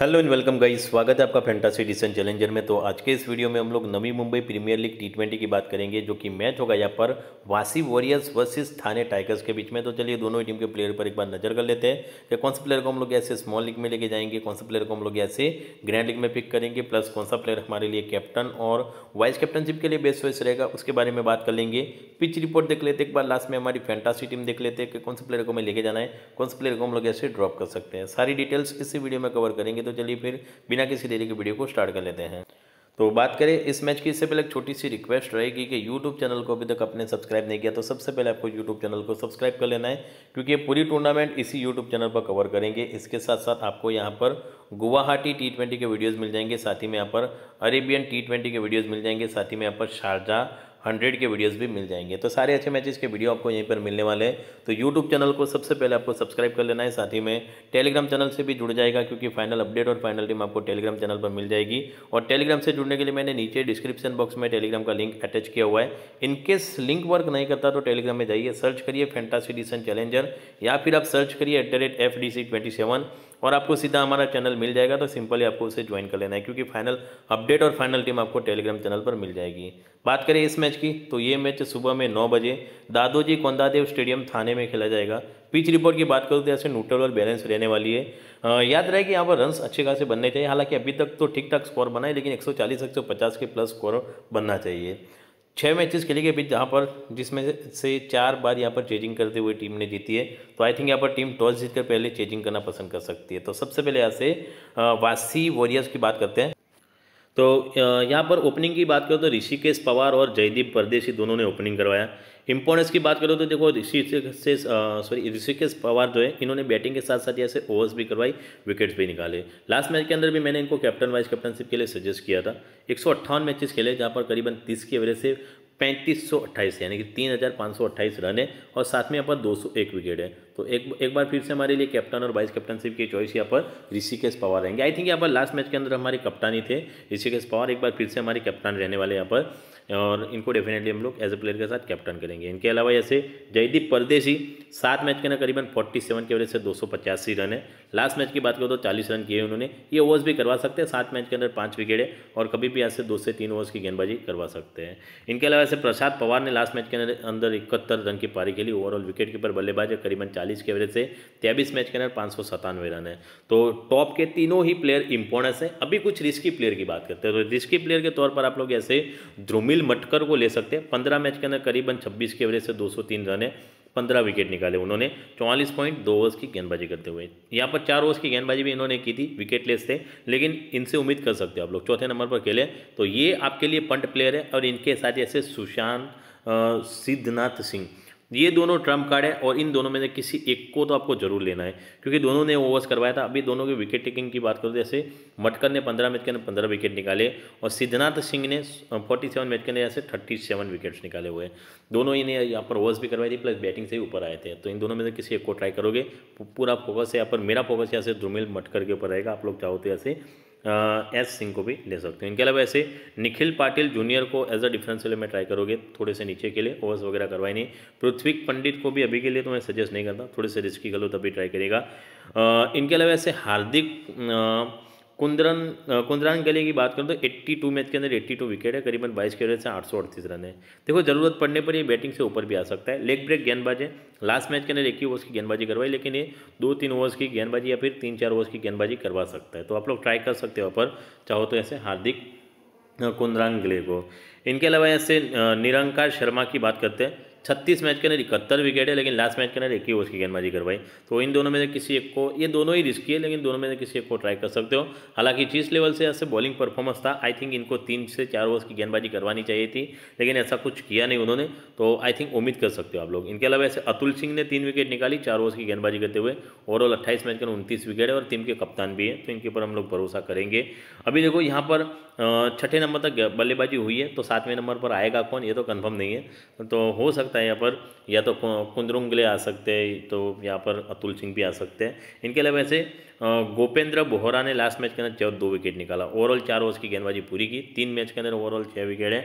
hello and welcome guys स्वागत है आपका फैंटासी डिसन चैलेंजर में तो आज के इस वीडियो में हम लोग Navi Mumbai premier league T twenty की बात करेंगे जो कि मैच होगा यहाँ पर वासी वॉरियर्स वर्सेस थाने टाइगर्स के बीच में तो चलिए दोनों ही टीम के प्लेयर पर एक बार नजर कर लेते हैं कि कौन से प्लेयर को हम लोग ऐसे स्मॉल लीग में लेके जाएंगे कौन से प्लेयर को हम लोग ऐसे ग्रैंड लीग में पिक करेंगे प्लस कौन सा प्लेयर हमारे लिए कैप्टन और वाइस कैप्टनशिप के लिए बेस्ट वॉइस रहेगा उसके बारे में बात कर लेंगे पिच रिपोर्ट देख लेते एक बार लास्ट में हमारी फैंटासी टीम देख लेते हैं कि कौन से प्लेयर को हमें लेके जाना है कौन से प्लेयर को हम लोग ऐसे ड्रॉप कर सकते हैं सारी डिटेल्स इसी वीडियो में कवर करेंगे तो तो चलिए फिर बिना किसी देरी के वीडियो को स्टार्ट कर लेते हैं तो बात करें इस मैच की इससे पहले एक छोटी सी रिक्वेस्ट रहेगी कि यूट्यूब चैनल को अभी तक आपने सब्सक्राइब नहीं किया तो सबसे पहले आपको यूट्यूब चैनल को सब्सक्राइब कर लेना है क्योंकि पूरी टूर्नामेंट इसी यूट्यूब चैनल पर कवर करेंगे इसके साथ साथ आपको यहाँ पर गुवाहाटी टी ट्वेंटी के वीडियोज़ मिल जाएंगे साथ ही में यहाँ पर अरेबियन टी ट्वेंटी के वीडियोज़ मिल जाएंगे साथ ही में यहाँ पर शारजा हंड्रेड के वीडियोस भी मिल जाएंगे तो सारे अच्छे मैचेस के वीडियो आपको यहीं पर मिलने वाले हैं तो यूट्यूब चैनल को सबसे पहले आपको सब्सक्राइब कर लेना है साथ ही में टेलीग्राम चैनल से भी जुड़ जाएगा क्योंकि फाइनल अपडेट और फाइनल टीम आपको टेलीग्राम चैनल पर मिल जाएगी और टेलीग्राम से जुड़ने के लिए मैंने नीचे डिस्क्रिप्शन बॉक्स में टेलीग्राम का लिंक अटैच किया हुआ है इनकेस लिंक वर्क नहीं करता तो टेलीग्राम में जाइए सर्च करिए फेंटासी डिसन चैलेंजर या फिर आप सर्च करिए at the rate F D C twenty seven और आपको सीधा हमारा चैनल मिल जाएगा तो सिंपली आपको उसे ज्वाइन कर लेना है क्योंकि फाइनल अपडेट और फाइनल टीम आपको टेलीग्राम चैनल पर मिल जाएगी बात करें इस मैच की तो ये मैच सुबह में नौ बजे दादोजी कोंदादेव स्टेडियम थाने में खेला जाएगा पिच रिपोर्ट की बात करूँ तो ऐसे न्यूट्रल और बैलेंस रहने वाली है आ, याद रहे कि यहाँ पर रन्स अच्छे खासे बनने चाहिए हालांकि अभी तक तो ठीक ठाक स्कोर बना है लेकिन एक सौ के प्लस स्कोर बनना चाहिए छः मैचेस खेले गए बीच जहाँ पर जिसमें से चार बार यहाँ पर चेजिंग करते हुए टीम ने जीती है तो आई थिंक यहाँ पर टीम टॉस जीतकर पहले चेजिंग करना पसंद कर सकती है तो सबसे पहले यहाँ से वासी वॉरियर्स की बात करते हैं तो यहाँ पर ओपनिंग की बात करें तो ऋषिकेश पवार और जयदीप परदेशी दोनों ने ओपनिंग करवाया इम्पोर्टेंस की बात करो तो देखो ऋषि से सॉरी ऋषिकेश पवार जो है इन्होंने बैटिंग के साथ साथ ऐसे ओवर्स भी करवाई विकेट्स भी निकाले लास्ट मैच के अंदर भी मैंने इनको कैप्टन वाइस कैप्टनशिप के लिए सजेस्ट किया था एक सौ अट्ठावन मैचेस खेले जहाँ पर करीबन तीस की एवरेज से पैंतीस सौ अट्ठाईस यानी कि तीन हज़ार पाँच सौ अट्ठाईस रन है और साथ में यहाँ पर दो सौ एक विकेट है तो एक एक बार फिर से हमारे लिए कैप्टन और वाइस कैप्टनशिप की चॉइस यहाँ पर ऋषिकेश पवार रहेंगे आई थिंक यहाँ पर लास्ट मैच के अंदर हमारे कप्तान ही थे ऋषिकेश पवार एक बार फिर से हमारे कप्तान रहने वाले यहाँ पर और इनको डेफिनेटली हम लोग एज ए प्लेयर के साथ कैप्टन करेंगे इनके अलावा जैसे जयदीप परदेशी सात मैच के अंदर करीबन फोर्टी सेवन की वजह से दो सौ पचासी रन है लास्ट मैच की बात करो तो चालीस रन किए उन्होंने ये ओवर्स भी करवा सकते हैं सात मैच के अंदर पांच विकेट है और कभी भी यहाँ से दो से तीन ओवर्स की गेंदबाजी करवा सकते हैं इनके अलावा ऐसे प्रसाद पवार ने लास्ट मैच के अंदर इकहत्तर रन की पारी खेली ओवरऑल विकेट कीपर बल्लेबाज है करीबन चालीस के एवरेज से तेबीस मैच के अंदर पाँच सौ सतानवे रन है तो टॉप के तीनों ही प्लेयर इंपॉर्टेंस है अभी कुछ रिस्की प्लेयर की बात करते हैं तो रिस्की प्लेयर के तौर पर आप लोग ऐसे ध्रुमिल मटकर को ले सकते हैं पंद्रह मैच के अंदर करीबन छब्बीस के एवरेज से दो सौ तीन रन है पंद्रह विकेट निकाले उन्होंने चौवालीस पॉइंट दो ओवर्स की गेंदबाजी करते हुए यहाँ पर चार ओवर्स की गेंदबाजी भी इन्होंने की थी विकेट लेस थे लेकिन इनसे उम्मीद कर सकते हो आप लोग चौथे नंबर पर खेले तो ये आपके लिए पंट प्लेयर है और इनके साथ ऐसे सुशांत सिद्धनाथ सिंह ये दोनों ट्रम्प कार्ड है और इन दोनों में से किसी एक को तो आपको जरूर लेना है क्योंकि दोनों ने ओवर्स करवाया था अभी दोनों के विकेट टेकिंग की बात करो तो जैसे मटकर ने पंद्रह मैच के अंदर पंद्रह विकेट निकाले और सिद्धनाथ सिंह ने फोर्टी सेवन मैच के अंदर ऐसे थर्टी सेवन विकेट्स निकाले हुए हैं दोनों ही ने यहाँ पर ओवर्स भी करवाई थी प्लस बैटिंग से ही ऊपर आए थे तो इन दोनों में से किसी एक को ट्राई करोगे पूरा फोकस यहाँ पर मेरा फोकस यहाँ से ध्रुमिल मटकर के ऊपर रहेगा आप लोग चाहो तो ऐसे एस सिंह को भी ले सकते हो इनके अलावा ऐसे निखिल पाटिल जूनियर को एज अ वाले में ट्राई करोगे थोड़े से नीचे के लिए ओवर्स वगैरह करवाई नहीं पृथ्वी पंडित को भी अभी के लिए तो मैं सजेस्ट नहीं करता थोड़े से रिस्की कर लो तभी ट्राई करेगा इनके अलावा ऐसे हार्दिक कुंदरन कुंदरान गले की बात करूँ तो 82 मैच के अंदर 82 विकेट है करीबन 22 के से आठ रन है देखो ज़रूरत पड़ने पर ये बैटिंग से ऊपर भी आ सकता है लेग ब्रेक गेंदबाज है लास्ट मैच के अंदर एक ही ओवर्स की गेंदबाजी करवाई लेकिन ये दो तीन ओवर्स की गेंदबाजी या फिर तीन चार ओवर्स की गेंदबाजी करवा सकता है तो आप लोग ट्राई कर सकते हो पर चाहो तो ऐसे हार्दिक कुंदरान गले को इनके अलावा ऐसे निरंकार शर्मा की बात करते हैं छत्तीस मैच के अंदर इकहत्तर विकेट है लेकिन लास्ट मैच के अंदर एक ही ओवर की गेंदबाजी करवाई तो इन दोनों में से किसी एक को ये दोनों ही रिस्की है लेकिन दोनों में से किसी एक को ट्राई कर सकते हो हालांकि जिस लेवल से ऐसे बॉलिंग परफॉर्मेंस था आई थिंक इनको तीन से चार ओवर्स की गेंदबाजी करवानी चाहिए थी लेकिन ऐसा कुछ किया नहीं उन्होंने तो आई थिंक उम्मीद कर सकते हो आप लोग इनके अलावा ऐसे अतुल सिंह ने तीन विकेट निकाली चार ओवर्स की गेंदबाजी करते हुए ओवरऑल अट्ठाईस मैच के अंदर उनतीस विकेट है और टीम के कप्तान भी है तो इनके ऊपर हम लोग भरोसा करेंगे अभी देखो यहाँ पर छठे नंबर तक बल्लेबाजी हुई है तो सातवें नंबर पर आएगा कौन ये तो कंफर्म नहीं है तो हो सकता है यहाँ पर या तो कुंदरुंगले आ सकते हैं तो यहाँ पर अतुल सिंह भी आ सकते हैं इनके अलावा ऐसे गोपेंद्र बोहरा ने लास्ट मैच के अंदर चौदह दो विकेट निकाला ओवरऑल चार ओवर्स की गेंदबाजी पूरी की तीन मैच के अंदर ओवरऑल छः विकेट है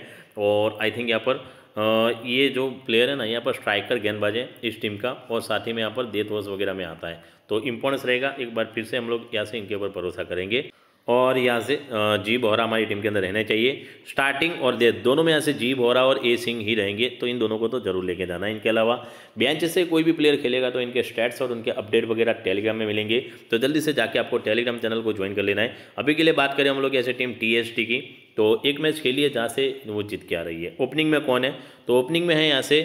और आई थिंक यहाँ पर ये जो प्लेयर है ना यहाँ पर स्ट्राइकर गेंदबाज है इस टीम का और साथ ही में यहाँ पर डेथ ओवर्स वगैरह में आता है तो इम्पोर्टेंस रहेगा एक बार फिर से हम लोग यहाँ से इनके ऊपर भरोसा करेंगे और यहाँ से जी बोहरा हमारी टीम के अंदर रहना चाहिए स्टार्टिंग और दे दोनों में यहाँ से जी बोहरा और ए सिंह ही रहेंगे तो इन दोनों को तो जरूर लेके जाना है इनके अलावा बेंच से कोई भी प्लेयर खेलेगा तो इनके स्टैट्स और उनके अपडेट वगैरह टेलीग्राम में मिलेंगे तो जल्दी से जाके आपको टेलीग्राम चैनल को ज्वाइन कर लेना है अभी के लिए बात करें हम लोग ऐसे टीम टी की तो एक मैच खेली है जहाँ से वो जीत के आ रही है ओपनिंग में कौन है तो ओपनिंग में है यहाँ से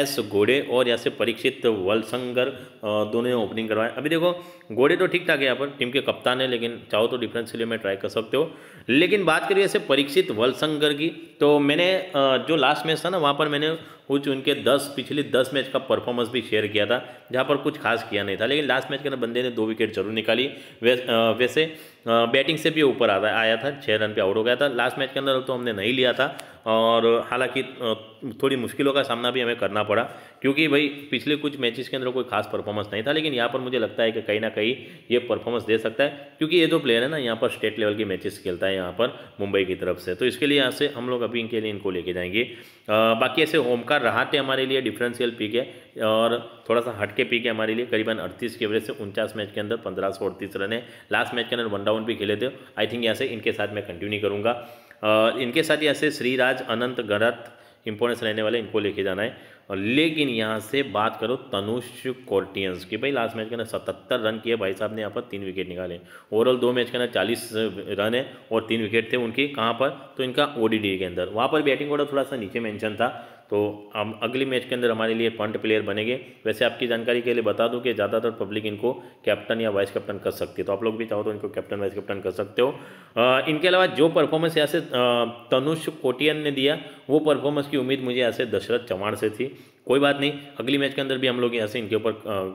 एस घोड़े और यहाँ से परीक्षित वलसंगर दोनों ने ओपनिंग करवाए अभी देखो घोड़े तो ठीक ठाक है यहाँ पर टीम के कप्तान है लेकिन चाहो तो डिफरेंस के लिए मैं ट्राई कर सकते हो लेकिन बात करिए ऐसे परीक्षित वलसंगर की तो मैंने जो लास्ट मैच था ना वहाँ पर मैंने कुछ उनके दस पिछले दस मैच का परफॉर्मेंस भी शेयर किया था जहाँ पर कुछ खास किया नहीं था लेकिन लास्ट मैच के अंदर बंदे ने दो विकेट जरूर निकाली वैसे बैटिंग से भी ऊपर आता आया था छः रन पे आउट हो गया था लास्ट मैच के अंदर तो हमने नहीं लिया था और हालांकि थोड़ी मुश्किलों का सामना भी हमें करना पड़ा क्योंकि भाई पिछले कुछ मैचेस के अंदर कोई खास परफॉर्मेंस नहीं था लेकिन यहाँ पर मुझे लगता है कि कहीं ना कहीं ये परफॉर्मेंस दे सकता है क्योंकि ये जो प्लेयर है ना यहाँ पर स्टेट लेवल के मैचेस खेलता है यहाँ पर मुंबई की तरफ से तो इसके लिए यहाँ से हम लोग अभी इनके लिए इनको लेके जाएंगे बाकी ऐसे होमकार रहाते हमारे लिए डिफरेंशियल पिक है और थोड़ा सा हटके पिक है हमारे लिए करीबन अड़तीस के एवरेज से उनचास मैच के अंदर पंद्रह सौ अड़तीस रन है लास्ट मैच के अंदर वन डाउन भी खेले थे आई थिंक यहाँ से इनके साथ मैं कंटिन्यू करूँगा इनके साथ ही ऐसे श्रीराज अनंत गरत इंपोर्टेंस रहने वाले इनको लेके जाना है और लेकिन यहाँ से बात करो तनुष कोर्टियंस की भाई लास्ट मैच के अंदर सतहत्तर रन किए भाई साहब ने यहाँ पर तीन विकेट निकाले ओवरऑल दो मैच के अंदर चालीस रन है और तीन विकेट थे उनके कहाँ पर तो इनका ओडीडी के अंदर वहाँ पर बैटिंग ऑर्डर थोड़ा सा नीचे मेंशन था तो हम अगली मैच के अंदर हमारे लिए पॉइंट प्लेयर बनेंगे वैसे आपकी जानकारी के लिए बता दूं कि ज़्यादातर पब्लिक इनको कैप्टन या वाइस कैप्टन कर सकती है तो आप लोग भी चाहो तो इनको कैप्टन वाइस कैप्टन कर सकते हो आ, इनके अलावा जो परफॉर्मेंस यहाँ से तनुष कोटियन ने दिया वो परफॉर्मेंस की उम्मीद मुझे यहाँ से दशरथ चौहान से थी कोई बात नहीं अगली मैच के अंदर भी हम लोग यहाँ से इनके ऊपर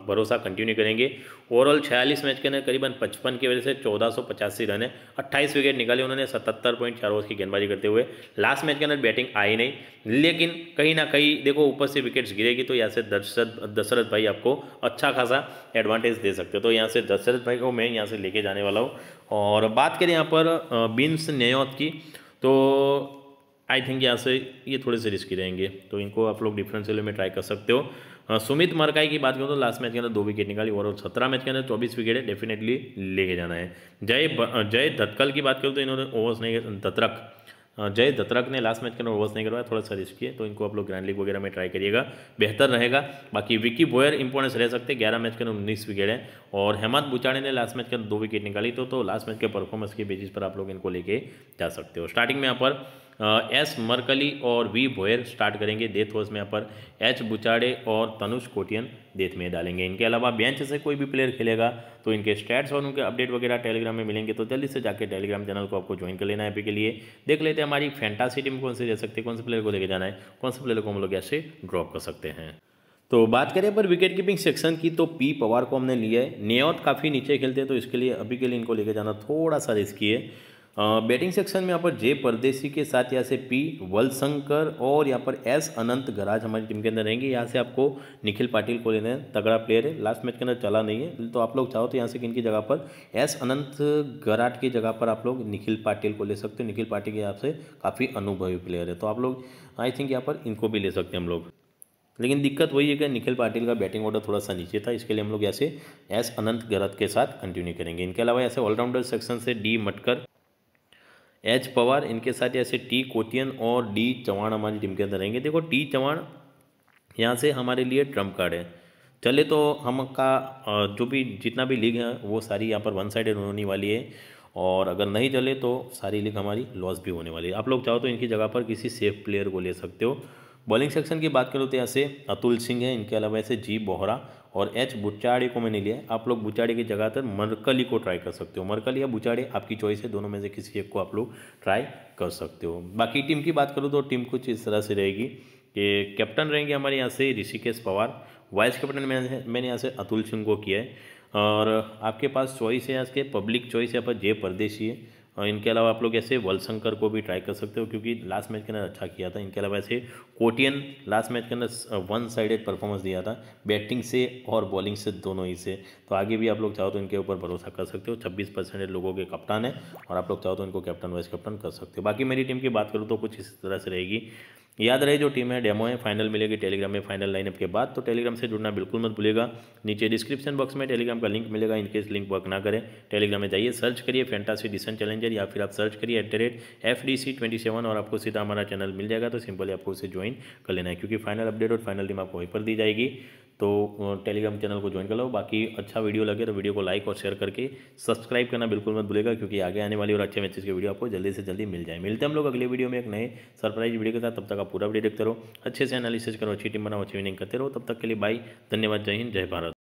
भरोसा कंटिन्यू करेंगे ओवरऑल छियालीस मैच के अंदर करीबन पचपन की वजह से चौदह सौ पचासी रन है अट्ठाईस विकेट निकाले उन्होंने सतहत्तर पॉइंट चार ओवर की गेंदबाजी करते हुए लास्ट मैच के अंदर बैटिंग आई नहीं लेकिन कहीं ना कहीं देखो ऊपर से विकेट्स गिरेगी तो यहाँ से दशरथ दशरथ भाई आपको अच्छा खासा एडवांटेज दे सकते हो तो यहाँ से दशरथ भाई को मैं यहाँ से लेके जाने वाला हूँ और बात करें यहाँ पर बिन्स न्योत की तो आई थिंक यहाँ से ये थोड़े से रिस्की रहेंगे तो इनको आप लोग डिफरेंशियल में ट्राई कर सकते हो हाँ, सुमित मरकाई की बात करूँ तो लास्ट मैच के अंदर दो विकेट निकाली ओवरऑल सत्रह मैच के अंदर चौबीस विकेट है डेफिनेटली लेके जाना है जय जय धत्कल की बात करूँ तो इन्होंने ओवर्स नहीं दत्रक हाँ, जय दत्तरक ने लास्ट मैच के अंदर ओवर्स नहीं करवाया थोड़ा सा रिस्क किया तो इनको आप लोग ग्रैंड लीग वगैरह में ट्राई करिएगा बेहतर रहेगा बाकी विकी बोयर इंपॉर्टेंस रह सकते हैं ग्यारह मैच के अंदर उन्नीस विकेट है और हेमंत बुचाड़े ने लास्ट मैच के अंदर दो विकेट निकाली तो लास्ट तो मैच के परफॉर्मेंस के बेसिस पर आप लोग इनको लेके जा सकते हो स्टार्टिंग में यहाँ पर एस मरकली और वी भोयर स्टार्ट करेंगे डेथ हाउस में यहाँ पर एच बुचाड़े और तनुष कोटियन डेथ में डालेंगे इनके अलावा बेंच से कोई भी प्लेयर खेलेगा तो इनके स्टैट्स और उनके अपडेट वगैरह टेलीग्राम में मिलेंगे तो जल्दी से जाकर टेलीग्राम चैनल को आपको ज्वाइन कर लेना है अभी के लिए देख लेते हैं हमारी फैंटासी टीम कौन सी दे सकते हैं कौन से प्लेयर को लेके जाना है कौन से प्लेयर को हम लोग ऐसे ड्रॉप कर सकते हैं तो बात करें पर विकेट कीपिंग सेक्शन की तो पी पवार को हमने लिया है नेवत काफ़ी नीचे खेलते हैं तो इसके लिए अभी के लिए इनको लेके जाना थोड़ा सा रिस्की है बैटिंग सेक्शन में यहाँ पर जे परदेसी के साथ यहाँ से पी वलशंकर और यहाँ पर एस अनंत गराज हमारी टीम के अंदर रहेंगे यहाँ से आपको निखिल पाटिल को लेना है तगड़ा प्लेयर है लास्ट मैच के अंदर चला नहीं है तो आप लोग चाहो तो यहाँ से किन की जगह पर एस अनंत गराट की जगह पर आप लोग निखिल पाटिल को ले सकते हो निखिल पाटिल के आपसे काफ़ी अनुभवी प्लेयर है तो आप लोग आई थिंक यहाँ पर इनको भी ले सकते हैं हम लोग लेकिन दिक्कत वही है कि निखिल पाटिल का बैटिंग ऑर्डर थोड़ा सा नीचे था इसके लिए हम लोग ऐसे एस अनंत गरत के साथ कंटिन्यू करेंगे इनके अलावा ऐसे ऑलराउंडर सेक्शन से डी मटकर एच पवार इनके साथ ऐसे टी कोतियन और डी चौहान हमारी टीम के अंदर रहेंगे देखो टी चौहान यहाँ से हमारे लिए ट्रम्प कार्ड है चले तो हम का जो भी जितना भी लीग है वो सारी यहाँ पर वन साइडेड होने वाली है और अगर नहीं चले तो सारी लीग हमारी लॉस भी होने वाली है आप लोग चाहो तो इनकी जगह पर किसी सेफ प्लेयर को ले सकते हो बॉलिंग सेक्शन की बात करूँ तो यहाँ से अतुल सिंह है इनके अलावा ऐसे जी बोहरा और एच बुचाड़े को मैंने लिया आप लोग बुचाड़े की जगह पर मरकली को ट्राई कर सकते हो मरकली या बुचाड़े आपकी चॉइस है दोनों में से किसी एक को आप लोग ट्राई कर सकते हो बाकी टीम की बात करूँ तो टीम कुछ इस तरह से रहेगी कि कैप्टन रहेंगे हमारे यहाँ से ऋषिकेश पवार वाइस कैप्टन मैंने मैंने यहाँ से अतुल सिंह को किया है और आपके पास चॉइस है यहाँ के पब्लिक चॉइस यहाँ पर जय परदेशी है और इनके अलावा आप लोग ऐसे वलशंकर को भी ट्राई कर सकते हो क्योंकि लास्ट मैच के अंदर अच्छा किया था इनके अलावा ऐसे कोटियन लास्ट मैच के अंदर वन साइडेड परफॉर्मेंस दिया था बैटिंग से और बॉलिंग से दोनों ही से तो आगे भी आप लोग चाहो तो इनके ऊपर भरोसा कर सकते हो छब्बीस परसेंटेज लोगों के कप्तान है और आप लोग चाहो तो इनको कैप्टन वाइस कैप्टन कर सकते हो बाकी मेरी टीम की बात करूँ तो कुछ इस तरह से रहेगी याद रहे जो टीम है डेमो है फाइनल मिलेगी टेलीग्राम में फाइनल लाइनअप के बाद तो टेलीग्राम से जुड़ना बिल्कुल मत भूलेगा नीचे डिस्क्रिप्शन बॉक्स में टेलीग्राम का लिंक मिलेगा इनकेस लिंक वर्क ना करें टेलीग्राम में जाइए सर्च करिए फैंटासी डिसन चैलेंजर या फिर आप सर्च करिए at the rate F D C twenty seven और आपको सीधा हमारा चैनल मिल जाएगा तो सिंपली आपको उसे ज्वाइन कर लेना है क्योंकि फाइनल अपडेट और फाइनल टीम आपको वहीं पर दी जाएगी तो टेलीग्राम चैनल को ज्वाइन कर लो बाकी अच्छा वीडियो लगे तो वीडियो को लाइक और शेयर करके सब्सक्राइब करना बिल्कुल मत भूलेगा क्योंकि आगे आने वाली और अच्छे मैचेस की वीडियो आपको जल्दी से जल्दी मिल जाए मिलते हैं हम लोग अगले वीडियो में एक नए सरप्राइज वीडियो के साथ तब तक आप पूरा वीडियो देखते रहो अच्छे से एनालिसिस करो अच्छी टीम बनाओ अच्छी विनिंग करते रहो तब तक के लिए बाई धन्यवाद जय हिंद जय भारत